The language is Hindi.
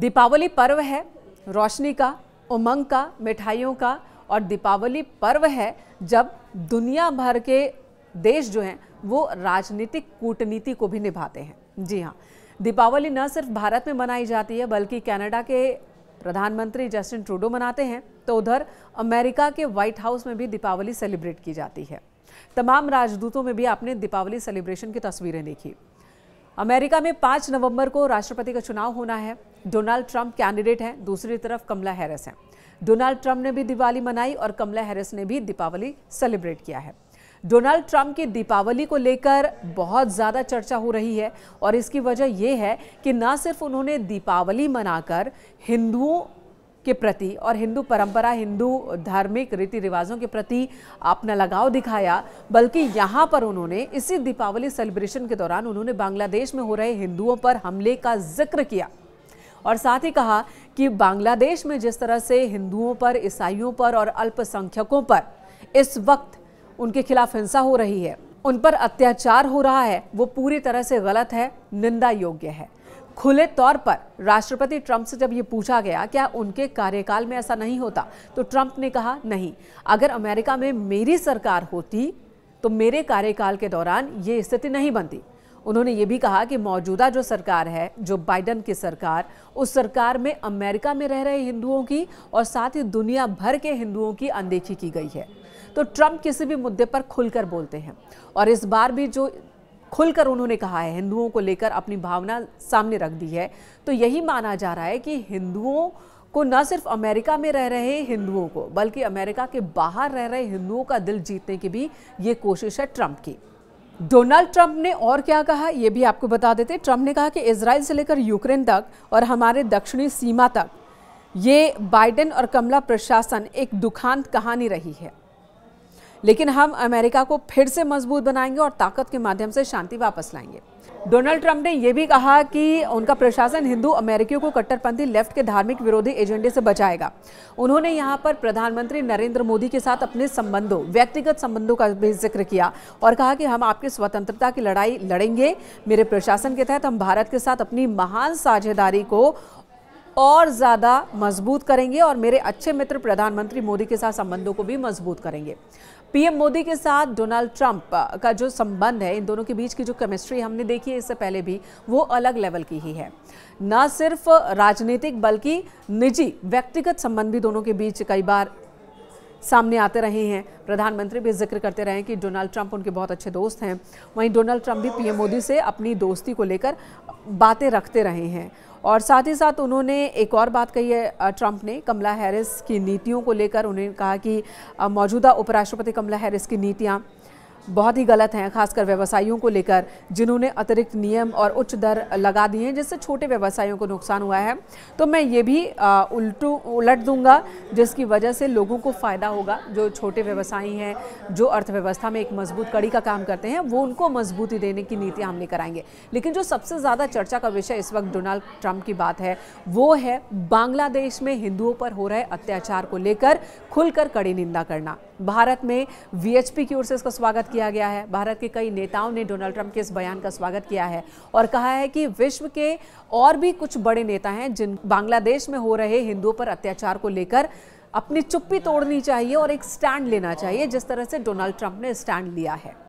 दीपावली पर्व है रोशनी का उमंग का मिठाइयों का और दीपावली पर्व है जब दुनिया भर के देश जो हैं वो राजनीतिक कूटनीति को भी निभाते हैं जी हाँ दीपावली न सिर्फ भारत में मनाई जाती है बल्कि कनाडा के प्रधानमंत्री जस्टिन ट्रूडो मनाते हैं तो उधर अमेरिका के व्हाइट हाउस में भी दीपावली सेलिब्रेट की जाती है तमाम राजदूतों में भी आपने दीपावली सेलिब्रेशन की तस्वीरें देखी अमेरिका में 5 नवंबर को राष्ट्रपति का चुनाव होना है डोनाल्ड ट्रंप कैंडिडेट हैं दूसरी तरफ कमला हैरिस हैं डोनाल्ड ट्रंप ने भी दिवाली मनाई और कमला हैरिस ने भी दीपावली सेलिब्रेट किया है डोनाल्ड ट्रंप की दीपावली को लेकर बहुत ज़्यादा चर्चा हो रही है और इसकी वजह यह है कि ना सिर्फ उन्होंने दीपावली मनाकर हिंदुओं के प्रति और हिंदू परंपरा हिंदू धार्मिक रीति रिवाजों के प्रति अपना लगाव दिखाया बल्कि यहाँ पर उन्होंने इसी दीपावली सेलिब्रेशन के दौरान उन्होंने बांग्लादेश में हो रहे हिंदुओं पर हमले का जिक्र किया और साथ ही कहा कि बांग्लादेश में जिस तरह से हिंदुओं पर ईसाइयों पर और अल्पसंख्यकों पर इस वक्त उनके खिलाफ हिंसा हो रही है उन पर अत्याचार हो रहा है वो पूरी तरह से गलत है निंदा योग्य है खुले तौर पर राष्ट्रपति ट्रंप से जब ये पूछा गया क्या उनके कार्यकाल में ऐसा नहीं होता तो ट्रंप ने कहा नहीं अगर अमेरिका में मेरी सरकार होती तो मेरे कार्यकाल के दौरान ये स्थिति नहीं बनती उन्होंने ये भी कहा कि मौजूदा जो सरकार है जो बाइडन की सरकार उस सरकार में अमेरिका में रह रहे हिंदुओं की और साथ ही दुनिया भर के हिंदुओं की अनदेखी की गई है तो ट्रंप किसी भी मुद्दे पर खुलकर बोलते हैं और इस बार भी जो खुलकर उन्होंने कहा है हिंदुओं को लेकर अपनी भावना सामने रख दी है तो यही माना जा रहा है कि हिंदुओं को न सिर्फ अमेरिका में रह रहे हिंदुओं को बल्कि अमेरिका के बाहर रह रहे हिंदुओं का दिल जीतने की भी ये कोशिश है ट्रंप की डोनाल्ड ट्रंप ने और क्या कहा ये भी आपको बता देते ट्रंप ने कहा कि इसराइल से लेकर यूक्रेन तक और हमारे दक्षिणी सीमा तक ये बाइडेन और कमला प्रशासन एक दुखांत कहानी रही है लेकिन हम अमेरिका को फिर से मजबूत बनाएंगे और ताकत के माध्यम से शांति वापस लाएंगे डोनाल्ड ट्रंप ने यह भी कहा कि उनका प्रशासन हिंदू अमेरिकियों को कट्टरपंथी लेफ्ट के धार्मिक विरोधी एजेंडे से बचाएगा उन्होंने यहाँ पर प्रधानमंत्री नरेंद्र मोदी के साथ अपने संबंधों व्यक्तिगत संबंधों का भी जिक्र किया और कहा कि हम आपकी स्वतंत्रता की लड़ाई लड़ेंगे मेरे प्रशासन के तहत हम भारत के साथ अपनी महान साझेदारी को और ज़्यादा मजबूत करेंगे और मेरे अच्छे मित्र प्रधानमंत्री मोदी के साथ संबंधों को भी मजबूत करेंगे पीएम मोदी के साथ डोनाल्ड ट्रंप का जो संबंध है इन दोनों के बीच की जो केमिस्ट्री हमने देखी है इससे पहले भी वो अलग लेवल की ही है ना सिर्फ राजनीतिक बल्कि निजी व्यक्तिगत संबंध भी दोनों के बीच कई बार सामने आते रहे हैं प्रधानमंत्री भी जिक्र करते रहे कि डोनाल्ड ट्रंप उनके बहुत अच्छे दोस्त हैं वहीं डोनाल्ड ट्रंप भी पीएम मोदी से अपनी दोस्ती को लेकर बातें रखते रहे हैं और साथ ही साथ उन्होंने एक और बात कही है ट्रंप ने कमला हैरिस की नीतियों को लेकर उन्होंने कहा कि मौजूदा उपराष्ट्रपति कमला हैरिस की नीतियाँ बहुत ही गलत हैं खासकर व्यवसायियों को लेकर जिन्होंने अतिरिक्त नियम और उच्च दर लगा दिए हैं जिससे छोटे व्यवसायियों को नुकसान हुआ है तो मैं ये भी उल्टू उलट दूंगा जिसकी वजह से लोगों को फ़ायदा होगा जो छोटे व्यवसायी हैं जो अर्थव्यवस्था में एक मजबूत कड़ी का काम करते हैं वो उनको मजबूती देने की नीति हम लेकर आएंगे लेकिन जो सबसे ज़्यादा चर्चा का विषय इस वक्त डोनाल्ड ट्रंप की बात है वो है बांग्लादेश में हिंदुओं पर हो रहे अत्याचार को लेकर खुलकर कड़ी निंदा करना भारत में वीएचपी की ओर से इसका स्वागत किया गया है भारत के कई नेताओं ने डोनाल्ड ट्रंप के इस बयान का स्वागत किया है और कहा है कि विश्व के और भी कुछ बड़े नेता हैं जिन बांग्लादेश में हो रहे हिंदुओं पर अत्याचार को लेकर अपनी चुप्पी तोड़नी चाहिए और एक स्टैंड लेना चाहिए जिस तरह से डोनाल्ड ट्रंप ने स्टैंड लिया है